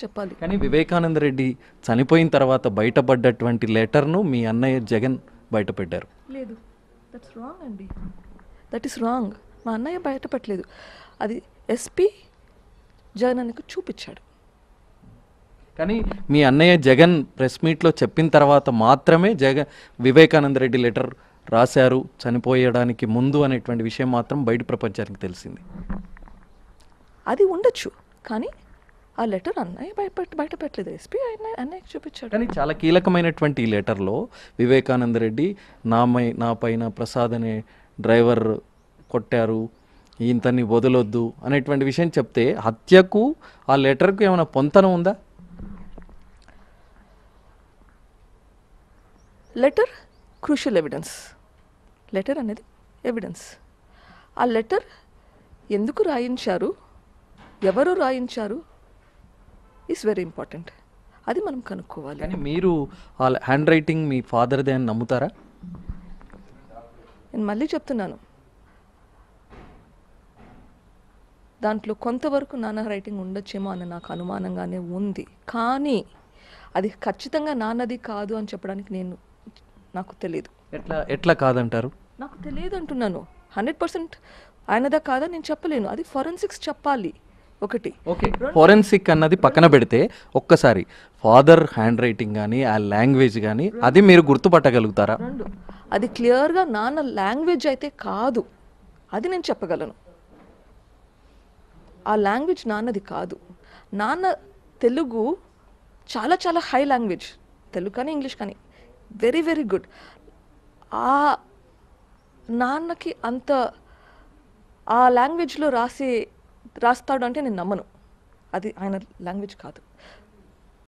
చెప్పాలి కానీ వివేకానంద రెడ్డి చనిపోయిన తర్వాత బయటపడ్డటువంటి లెటర్ను మీ అన్నయ్య జగన్ బయటపెట్టారు లేదు దట్స్ రాంగ్ అండి దట్ ఈస్ రాంగ్ మా అన్నయ్య బయటపెట్టలేదు అది ఎస్పీ జగన్ అన్నకు చూపించాడు కానీ మీ అన్నయ్య జగన్ ప్రెస్ మీట్లో చెప్పిన తర్వాత మాత్రమే జగన్ వివేకానంద రెడ్డి లెటర్ రాశారు చనిపోయడానికి ముందు అనేటువంటి విషయం మాత్రం బయట ప్రపంచానికి తెలిసింది అది ఉండొచ్చు కానీ ఆ లెటర్ అన్నయ్య బయట బయట పెట్టలేదు ఎస్పీ ఆయన అన్నయ్యకి చూపించాడు కానీ చాలా కీలకమైనటువంటి ఈ లెటర్లో వివేకానంద రెడ్డి నామై నా పైన ప్రసాద్ అనే డ్రైవర్ కొట్టారు ఇంతని వదలొద్దు అనేటువంటి విషయం చెప్తే హత్యకు ఆ లెటర్కు ఏమైనా పొంతన ఉందా లెటర్ క్రూషియల్ ఎవిడెన్స్ లెటర్ అనేది ఎవిడెన్స్ ఆ లెటర్ ఎందుకు రాయించారు ఎవరు రాయించారు ఈస్ వెరీ ఇంపార్టెంట్ అది మనం కనుక్కోవాలి కానీ మీరు హ్యాండ్ రైటింగ్ మీ ఫాదర్దే అని నమ్ముతారా నేను మళ్ళీ చెప్తున్నాను దాంట్లో కొంతవరకు నాన్న రైటింగ్ ఉండొచ్చేమో అని నాకు అనుమానంగానే ఉంది కానీ అది ఖచ్చితంగా నాన్నది కాదు అని చెప్పడానికి నేను నాకు తెలియదు ఎట్లా ఎట్లా కాదంటారు నాకు తెలియదు అంటున్నాను హండ్రెడ్ పర్సెంట్ ఆయనదా కాదా నేను చెప్పలేను అది ఫొరెన్సిక్స్ చెప్పాలి ఒకటి ఓకే ఫోరెన్సిక్ అన్నది పక్కన పెడితే ఒక్కసారి ఫాదర్ హ్యాండ్ రైటింగ్ కానీ ఆ లాంగ్వేజ్ కానీ అది మీరు గుర్తుపట్టగలుగుతారా అది క్లియర్గా నాన్న లాంగ్వేజ్ అయితే కాదు అది నేను చెప్పగలను ఆ లాంగ్వేజ్ నాన్నది కాదు నాన్న తెలుగు చాలా చాలా హై లాంగ్వేజ్ తెలుగు కానీ ఇంగ్లీష్ కానీ వెరీ వెరీ గుడ్ ఆ నాన్నకి అంత ఆ లాంగ్వేజ్లో రాసే రాస్తాడు అంటే నేను నమ్మను అది ఆయన లాంగ్వేజ్ కాదు